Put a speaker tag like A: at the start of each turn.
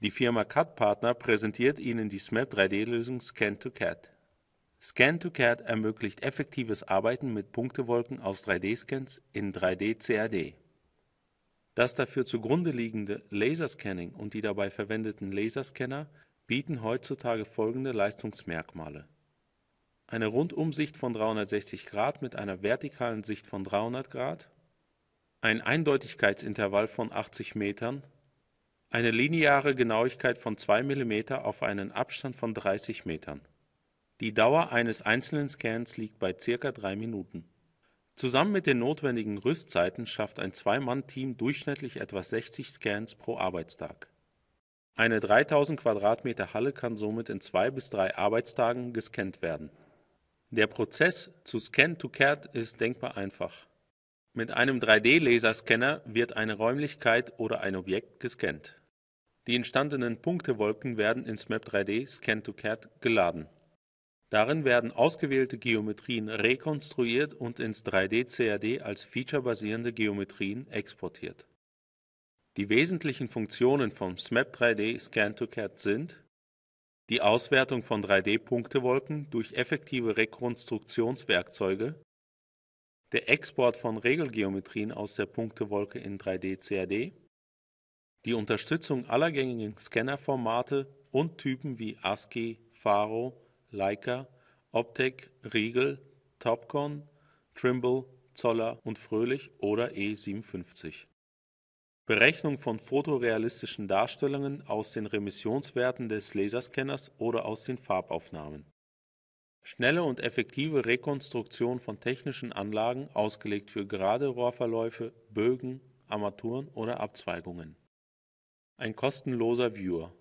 A: Die Firma CAD-Partner präsentiert Ihnen die SMAP 3D-Lösung Scan-to-CAD. Scan-to-CAD ermöglicht effektives Arbeiten mit Punktewolken aus 3D-Scans in 3D-CAD. Das dafür zugrunde liegende Laserscanning und die dabei verwendeten Laserscanner bieten heutzutage folgende Leistungsmerkmale. Eine Rundumsicht von 360 Grad mit einer vertikalen Sicht von 300 Grad, ein Eindeutigkeitsintervall von 80 Metern eine lineare Genauigkeit von 2 mm auf einen Abstand von 30 Metern. Die Dauer eines einzelnen Scans liegt bei circa 3 Minuten. Zusammen mit den notwendigen Rüstzeiten schafft ein Zwei-Mann-Team durchschnittlich etwa 60 Scans pro Arbeitstag. Eine 3000 Quadratmeter Halle kann somit in zwei bis drei Arbeitstagen gescannt werden. Der Prozess zu Scan to cat ist denkbar einfach. Mit einem 3D-Laserscanner wird eine Räumlichkeit oder ein Objekt gescannt. Die entstandenen Punktewolken werden ins Map 3D Scan to CAD geladen. Darin werden ausgewählte Geometrien rekonstruiert und ins 3D-CAD als featurebasierende Geometrien exportiert. Die wesentlichen Funktionen vom SMAP 3D Scan to CAD sind die Auswertung von 3D-Punktewolken durch effektive Rekonstruktionswerkzeuge, der Export von Regelgeometrien aus der Punktewolke in 3D-CAD, die Unterstützung aller gängigen Scannerformate und Typen wie ASCII, Faro, Leica, Optek, Riegel, Topcon, Trimble, Zoller und Fröhlich oder E57. Berechnung von fotorealistischen Darstellungen aus den Remissionswerten des Laserscanners oder aus den Farbaufnahmen Schnelle und effektive Rekonstruktion von technischen Anlagen, ausgelegt für gerade Rohrverläufe, Bögen, Armaturen oder Abzweigungen. Ein kostenloser Viewer